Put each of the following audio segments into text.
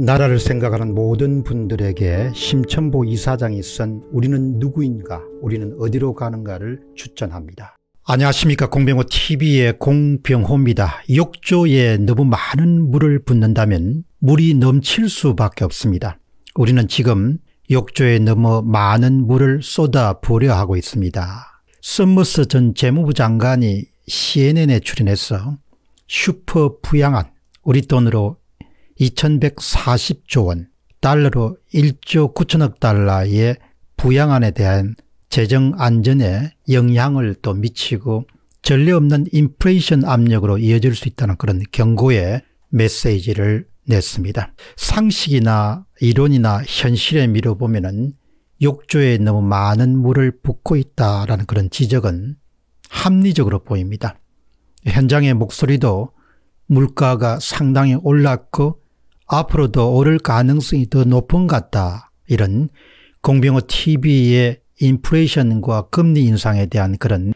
나라를 생각하는 모든 분들에게 심천보 이사장이 쓴 우리는 누구인가 우리는 어디로 가는가를 추천합니다. 안녕하십니까 공병호TV의 공병호입니다. 욕조에 너무 많은 물을 붓는다면 물이 넘칠 수밖에 없습니다. 우리는 지금 욕조에 너무 많은 물을 쏟아부려 하고 있습니다. 썸머스 전 재무부 장관이 CNN에 출연해서 슈퍼 부양안 우리 돈으로 2140조 원, 달러로 1조 9천억 달러의 부양안에 대한 재정 안전에 영향을 또 미치고 전례 없는 인플레이션 압력으로 이어질 수 있다는 그런 경고의 메시지를 냈습니다. 상식이나 이론이나 현실에 밀어보면 욕조에 너무 많은 물을 붓고 있다라는 그런 지적은 합리적으로 보입니다. 현장의 목소리도 물가가 상당히 올랐고 앞으로도 오를 가능성이 더 높은 것 같다. 이런 공병호 TV의 인플레이션과 금리 인상에 대한 그런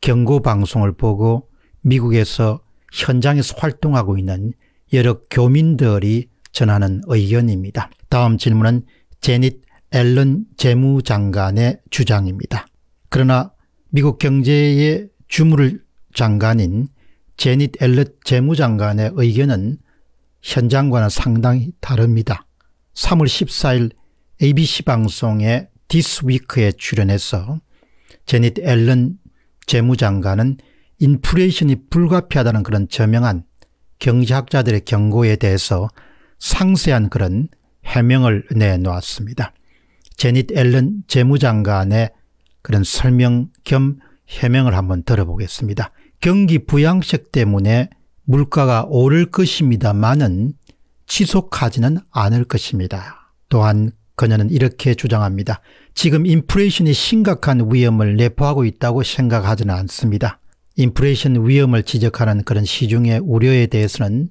경고 방송을 보고 미국에서 현장에서 활동하고 있는 여러 교민들이 전하는 의견입니다. 다음 질문은 제닛 앨런 재무장관의 주장입니다. 그러나 미국 경제의 주무를 장관인 제닛 앨럿 재무장관의 의견은 현장과는 상당히 다릅니다. 3월 14일 ABC 방송의 디스위크에 출연해서 제닛 앨런 재무장관은 인플레이션이 불가피하다는 그런 저명한 경제학자들의 경고에 대해서 상세한 그런 해명을 내놓았습니다. 제닛 앨런 재무장관의 그런 설명 겸 해명을 한번 들어보겠습니다. 경기 부양책 때문에 물가가 오를 것입니다만은 지속하지는 않을 것입니다. 또한 그녀는 이렇게 주장합니다. 지금 인플레이션이 심각한 위험을 내포하고 있다고 생각하지는 않습니다. 인플레이션 위험을 지적하는 그런 시중의 우려에 대해서는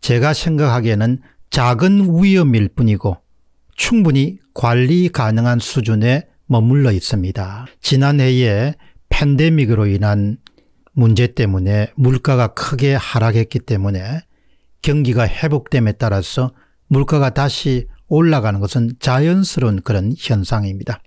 제가 생각하기에는 작은 위험일 뿐이고 충분히 관리 가능한 수준에 머물러 있습니다. 지난해에 팬데믹으로 인한 문제 때문에 물가가 크게 하락했기 때문에 경기가 회복됨에 따라서 물가가 다시 올라가는 것은 자연스러운 그런 현상입니다.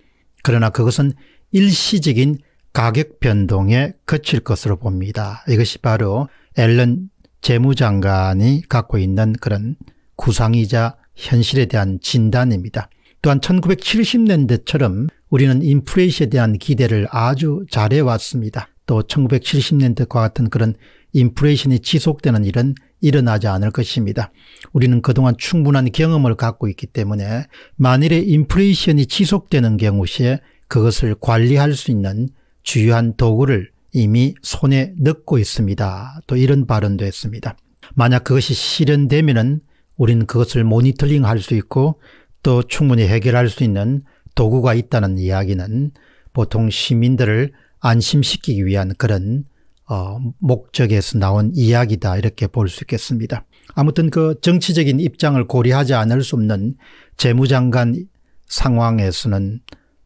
그러나 그것은 일시적인 가격 변동에 그칠 것으로 봅니다. 이것이 바로 앨런 재무장관이 갖고 있는 그런 구상이자 현실에 대한 진단입니다. 또한 1970년대처럼 우리는 인플레이션에 대한 기대를 아주 잘해왔습니다. 또1 9 7 0년대와 같은 그런 인플레이션이 지속되는 일은 일어나지 않을 것입니다. 우리는 그동안 충분한 경험을 갖고 있기 때문에 만일에 인플레이션이 지속되는 경우 시에 그것을 관리할 수 있는 주요한 도구를 이미 손에 넣고 있습니다. 또 이런 발언도 했습니다. 만약 그것이 실현되면 우리는 그것을 모니터링 할 수 있고 또 충분히 해결할 수 있는 도구가 있다는 이야기는 보통 시민들을 안심시키기 위한 그런 어, 목적에서 나온 이야기다 이렇게 볼 수 있겠습니다. 아무튼 그 정치적인 입장을 고려하지 않을 수 없는 재무장관 상황에서는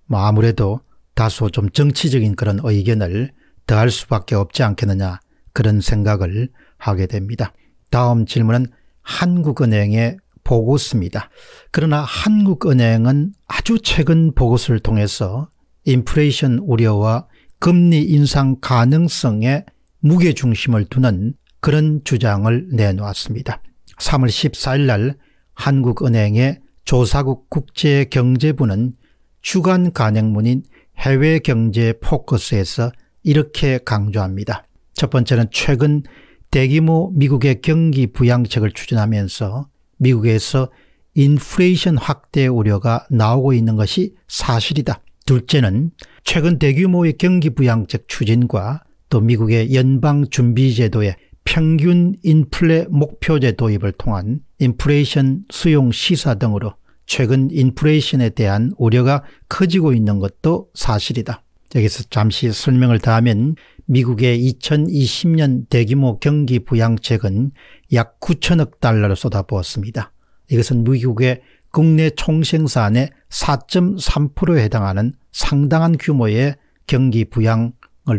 뭐 아무래도 다소 좀 정치적인 그런 의견을 더할 수밖에 없지 않겠느냐 그런 생각을 하게 됩니다. 다음 질문은 한국은행의 보고서입니다. 그러나 한국은행은 아주 최근 보고서를 통해서 인플레이션 우려와 금리 인상 가능성에 무게중심을 두는 그런 주장을 내놓았습니다. 3월 14일 날 한국은행의 조사국 국제경제부는 주간 간행문인 해외경제 포커스에서 이렇게 강조합니다. 첫 번째는 최근 대규모 미국의 경기 부양책을 추진하면서 미국에서 인플레이션 확대 우려가 나오고 있는 것이 사실이다. 둘째는 최근 대규모의 경기 부양책 추진과 또 미국의 연방준비제도의 평균 인플레 목표제 도입을 통한 인플레이션 수용 시사 등으로 최근 인플레이션에 대한 우려가 커지고 있는 것도 사실이다. 여기서 잠시 설명을 더하면 미국의 2020년 대규모 경기 부양책은 약 9천억 달러를 쏟아부었습니다. 이것은 미국의 국내 총생산의 4.3%에 해당하는 상당한 규모의 경기 부양을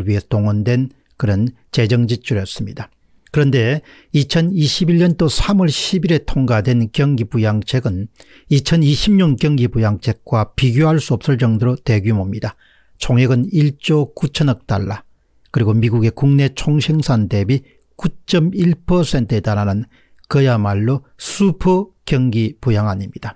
위해 동원된 그런 재정지출이었습니다. 그런데 2021년도 3월 10일에 통과된 경기부양책은 2020년 경기부양책과 비교할 수 없을 정도로 대규모입니다. 총액은 1조 9천억 달러 그리고 미국의 국내 총생산 대비 9.1%에 달하는 그야말로 슈퍼 경기부양안입니다.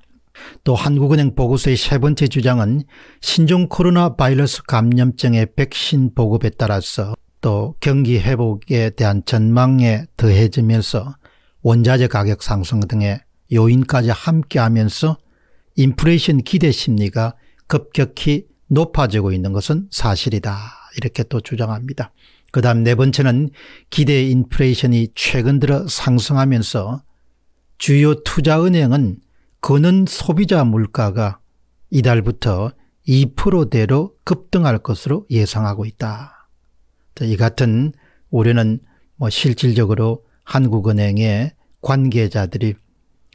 또 한국은행 보고서의 세 번째 주장은 신종 코로나 바이러스 감염증의 백신 보급에 따라서 또 경기 회복에 대한 전망에 더해지면서 원자재 가격 상승 등의 요인까지 함께하면서 인플레이션 기대 심리가 급격히 높아지고 있는 것은 사실이다 이렇게 또 주장합니다. 그 다음 네 번째는 기대 인플레이션이 최근 들어 상승하면서 주요 투자은행은 거는 소비자 물가가 이달부터 2%대로 급등할 것으로 예상하고 있다. 이 같은 우려는 뭐 실질적으로 한국은행의 관계자들이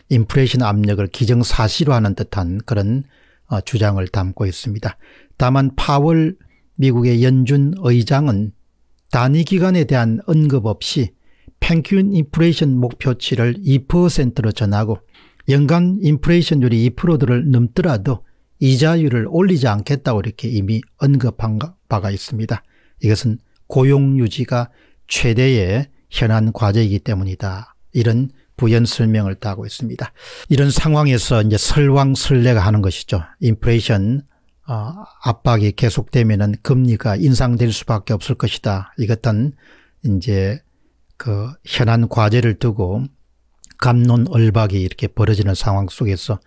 인플레이션 압력을 기정사실화하는 듯한 그런 어, 주장을 담고 있습니다. 다만 파월 미국의 연준 의장은 단위 기간에 대한 언급 없이 평균 인플레이션 목표치를 2%로 전하고 연간 인플레이션율이 2%를 넘더라도 이자율을 올리지 않겠다고 이렇게 이미 언급한 바가 있습니다. 이것은 고용 유지가 최대의 현안 과제이기 때문이다. 이런 부연 설명을 따고 있습니다. 이런 상황에서 이제 설왕설래가 하는 것이죠. 인플레이션 어, 압박이 계속되면은 금리가 인상될 수밖에 없을 것이다. 이것은 이제 그 현안 과제를 두고 감론을박이 이렇게 벌어지는 상황 속에서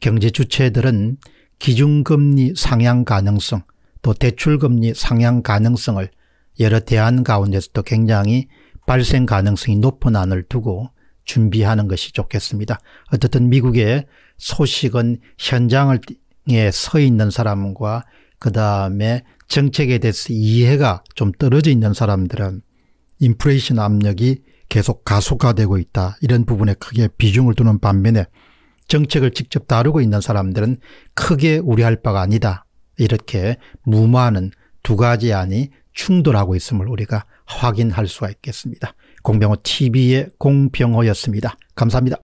경제 주체들은 기준금리 상향 가능성 또 대출금리 상향 가능성을 여러 대안 가운데서도 굉장히 발생 가능성이 높은 안을 두고 준비하는 것이 좋겠습니다. 어쨌든 미국의 소식은 현장에 서 있는 사람과 그 다음에 정책에 대해서 이해가 좀 떨어져 있는 사람들은 인플레이션 압력이 계속 가속화되고 있다. 이런 부분에 크게 비중을 두는 반면에 정책을 직접 다루고 있는 사람들은 크게 우려할 바가 아니다. 이렇게 무마하는 두 가지 안이 충돌하고 있음을 우리가 확인할 수가 있겠습니다. 공병호 TV의 공병호였습니다. 감사합니다.